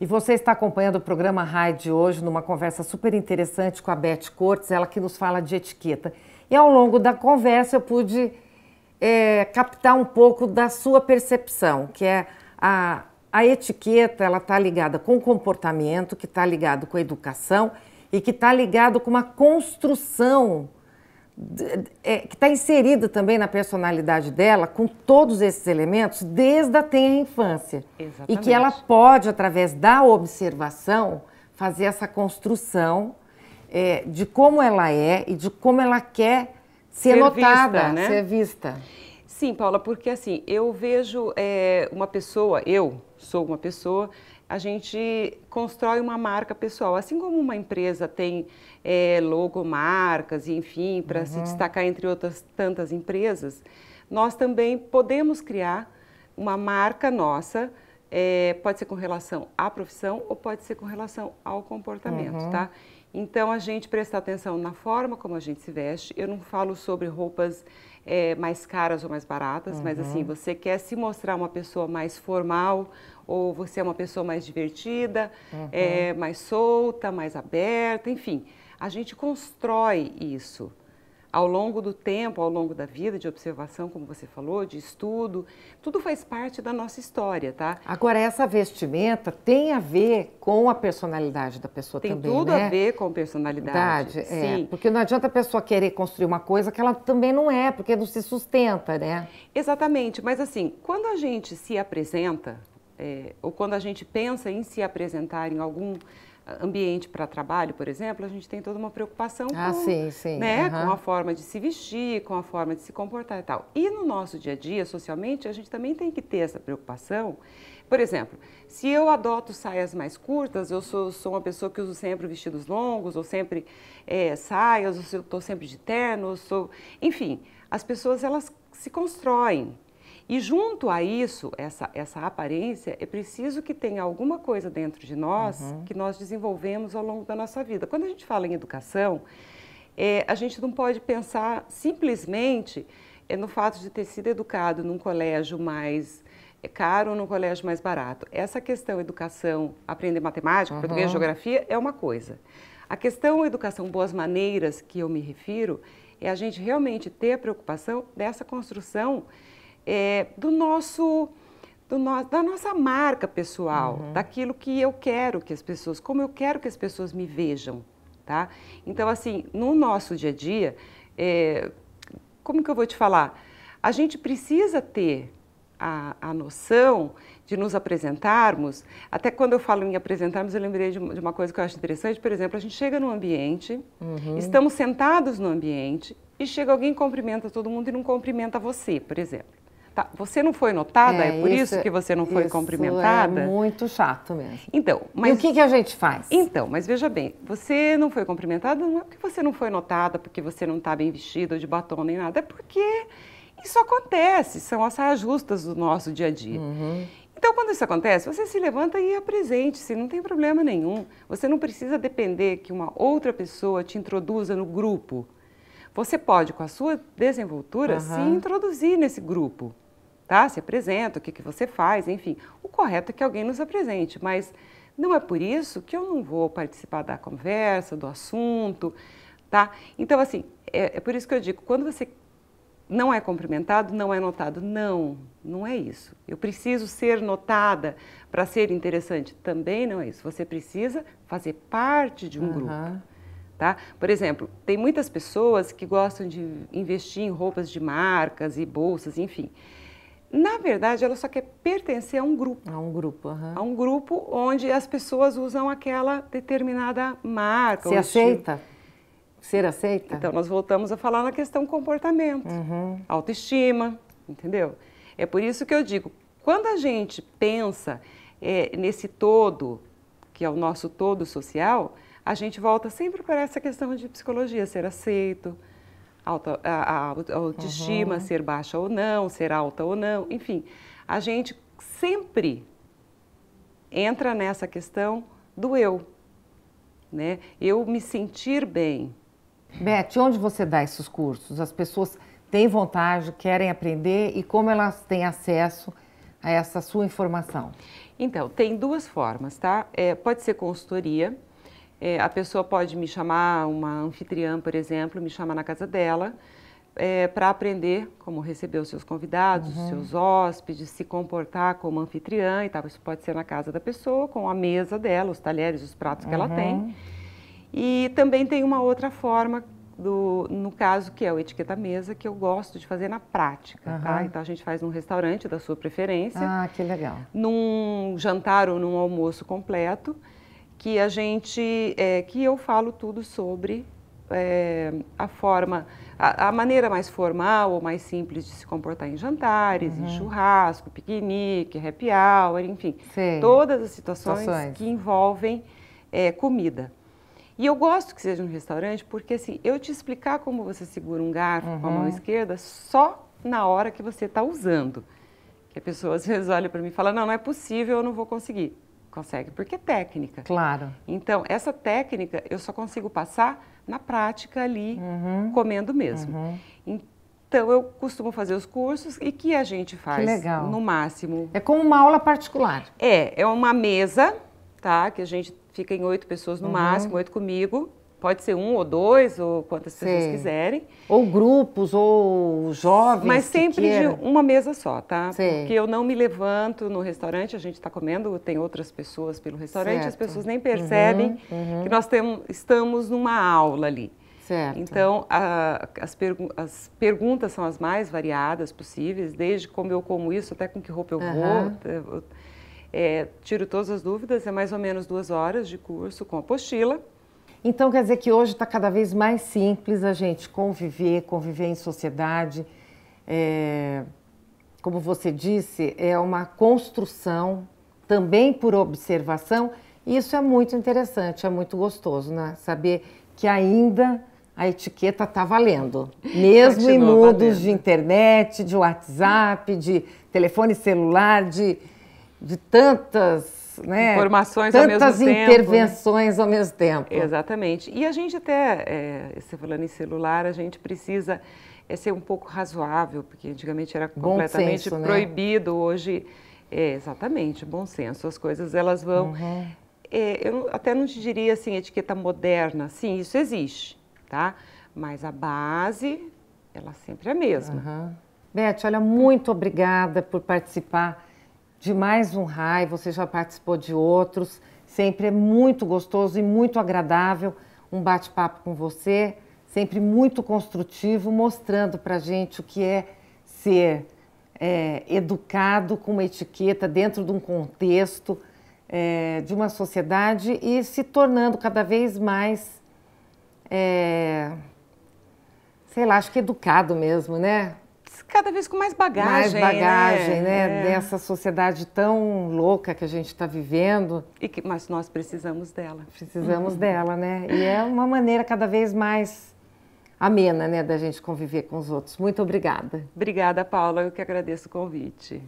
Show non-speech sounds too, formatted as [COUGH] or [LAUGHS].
E você está acompanhando o programa RAI de hoje numa conversa super interessante com a Beth Cortes, ela que nos fala de etiqueta. E ao longo da conversa eu pude é, captar um pouco da sua percepção, que é a, a etiqueta, ela está ligada com o comportamento, que está ligado com a educação e que está ligado com uma construção é, que está inserida também na personalidade dela, com todos esses elementos, desde a tenra infância. Exatamente. E que ela pode, através da observação, fazer essa construção é, de como ela é e de como ela quer ser, ser notada, vista, né? ser vista. Sim, Paula, porque assim, eu vejo é, uma pessoa, eu, sou uma pessoa, a gente constrói uma marca pessoal. Assim como uma empresa tem é, logomarcas, enfim, para uhum. se destacar entre outras tantas empresas, nós também podemos criar uma marca nossa é, pode ser com relação à profissão ou pode ser com relação ao comportamento, uhum. tá? Então, a gente prestar atenção na forma como a gente se veste. Eu não falo sobre roupas é, mais caras ou mais baratas, uhum. mas assim, uhum. você quer se mostrar uma pessoa mais formal ou você é uma pessoa mais divertida, é, uhum. é, mais solta, mais aberta, enfim. A gente constrói isso. Ao longo do tempo, ao longo da vida, de observação, como você falou, de estudo, tudo faz parte da nossa história, tá? Agora, essa vestimenta tem a ver com a personalidade da pessoa tem também, Tem tudo né? a ver com personalidade. Verdade, é. sim. É, porque não adianta a pessoa querer construir uma coisa que ela também não é, porque não se sustenta, né? Exatamente, mas assim, quando a gente se apresenta, é, ou quando a gente pensa em se apresentar em algum ambiente para trabalho, por exemplo, a gente tem toda uma preocupação ah, com, sim, sim. Né, uhum. com a forma de se vestir, com a forma de se comportar e tal. E no nosso dia a dia, socialmente, a gente também tem que ter essa preocupação. Por exemplo, se eu adoto saias mais curtas, eu sou, sou uma pessoa que uso sempre vestidos longos, ou sempre é, saias, ou estou sempre de terno, sou... enfim, as pessoas elas se constroem e junto a isso, essa, essa aparência, é preciso que tenha alguma coisa dentro de nós uhum. que nós desenvolvemos ao longo da nossa vida. Quando a gente fala em educação, é, a gente não pode pensar simplesmente é, no fato de ter sido educado num colégio mais é, caro ou num colégio mais barato. Essa questão educação, aprender matemática, uhum. português, geografia é uma coisa. A questão educação boas maneiras que eu me refiro é a gente realmente ter a preocupação dessa construção é, do nosso do no, da nossa marca pessoal, uhum. daquilo que eu quero que as pessoas, como eu quero que as pessoas me vejam, tá? Então, assim, no nosso dia a dia, é, como que eu vou te falar? A gente precisa ter a, a, noção de nos apresentarmos. Até quando eu falo em apresentarmos, eu lembrei de, de uma coisa que eu acho interessante. Por exemplo, a gente chega no ambiente, uhum. estamos sentados no ambiente e chega alguém cumprimenta todo mundo e não cumprimenta você, por exemplo tá, você não foi notada, é, é por isso, isso, que você não foi isso é cumprimentada? É muito chato mesmo. Então, mas. E o que, que a gente faz? Então, mas veja bem, você não foi cumprimentada não é porque você não foi notada, porque você não está bem vestida, de batom nem nada, é porque isso acontece, são as saias justas do nosso dia a dia. Uhum. Então, quando isso acontece, você se levanta e apresente-se, não tem problema nenhum. Você não precisa depender que uma outra pessoa te introduza no grupo. Você pode, com a sua desenvoltura, uhum. se introduzir nesse grupo tá? Se apresenta, o que, que você faz, enfim. O correto é que alguém nos apresente, mas não é por isso que eu não vou participar da conversa, do assunto, tá? Então, assim, é, é por isso que eu digo, quando você não é cumprimentado, não é notado. Não, não é isso. Eu preciso ser notada para ser interessante. Também não é isso. Você precisa fazer parte de um uhum. grupo. Tá? Por exemplo, tem muitas pessoas que gostam de investir em roupas de marcas e bolsas, enfim. Na verdade, ela só quer pertencer a um grupo. A um grupo, uhum. A um grupo onde as pessoas usam aquela determinada marca. Se aceita? Estilo. Ser aceita? Então, nós voltamos a falar na questão comportamento, uhum. autoestima, entendeu? É por isso que eu digo, quando a gente pensa é, nesse todo, que é o nosso todo social, a gente volta sempre para essa questão de psicologia, ser aceito, alta, a, a autoestima, uhum. ser baixa ou não, ser alta ou não, enfim. A gente sempre entra nessa questão do eu, né? Eu me sentir bem. Beth, onde você dá esses cursos? As pessoas têm vontade, querem aprender e como elas têm acesso a essa sua informação? Então, tem duas formas, tá? É, pode ser consultoria, é, a pessoa pode me chamar, uma anfitriã, por exemplo, me chamar na casa dela é, para aprender como receber os seus convidados, os uhum. seus hóspedes, se comportar como anfitriã e tal. Isso pode ser na casa da pessoa, com a mesa dela, os talheres, os pratos que ela tem. Uhum. E também tem uma outra forma do, no caso que é o etiqueta mesa, que eu gosto de fazer na prática, tá? uhum. tá? Então a gente faz num restaurante da sua preferência. Ah, que legal. Num jantar ou num almoço completo que a gente, é, que eu falo tudo sobre é, a forma, a, a, maneira mais formal ou mais simples de se comportar em jantares, uhum. em churrasco, piquenique, happy hour, enfim, Sim. todas as situações, situações. que envolvem é, comida. E eu gosto que seja um restaurante porque, assim, eu te explicar como você segura um garfo uhum. com a mão uhum. esquerda só na hora que você está usando. Que a pessoa às vezes olha para mim e fala, não, não é possível, eu não vou conseguir consegue, porque é técnica. Claro. Então, essa técnica eu só consigo passar na prática ali, uhum. comendo mesmo. Uhum. Então, eu costumo fazer os cursos e que a gente faz no máximo. É como uma aula particular. É, é uma mesa, tá? Que a gente fica em oito pessoas no uhum. máximo, oito comigo pode ser um ou dois, ou quantas Sim. pessoas quiserem. Ou grupos, ou jovens. Mas sempre que de uma mesa só, tá? Sim. Porque eu não me levanto no restaurante, a gente está comendo, tem outras pessoas pelo restaurante, certo. as pessoas nem percebem uhum, uhum. que nós estamos numa aula ali. Certo. Então, a, as, pergu as, perguntas são as mais variadas possíveis, desde como eu como isso, até com que roupa eu uhum. vou. é, tiro todas as dúvidas, é mais ou menos duas horas de curso com apostila. Então quer dizer que hoje está cada vez mais simples a gente conviver, conviver em sociedade. É, como você disse, é uma construção também por observação. E isso é muito interessante, é muito gostoso, né? Saber que ainda a etiqueta está valendo. [LAUGHS] Mesmo em mudos valendo. de internet, de WhatsApp, de telefone celular, de, de tantas né, informações tantas ao né? intervenções ao mesmo tempo. Exatamente. E a gente até, é, falando em celular, a gente precisa é, ser um pouco razoável, porque antigamente era completamente senso, né? proibido, né? hoje é, exatamente, bom senso. As coisas elas vão. Uhum. É, eu até não te diria assim, etiqueta moderna, sim, isso existe, tá? Mas a base, ela sempre é a mesma. Uhum. Beth, olha, muito obrigada por participar de mais um RAI, você já participou de outros. Sempre é muito gostoso e muito agradável um bate-papo com você, sempre muito construtivo, mostrando para gente o que é ser é, educado com uma etiqueta dentro de um contexto é, de uma sociedade e se tornando cada vez mais, é, sei lá, acho que educado mesmo, né? cada vez com mais bagagem. Mais bagagem, né? né? É. Dessa sociedade tão louca que a gente está vivendo. E que, mas nós precisamos dela. Precisamos uhum. [LAUGHS] dela, né? E é uma maneira cada vez mais amena, né, da gente conviver com os outros. Muito obrigada. Obrigada, Paula. Eu que agradeço o convite.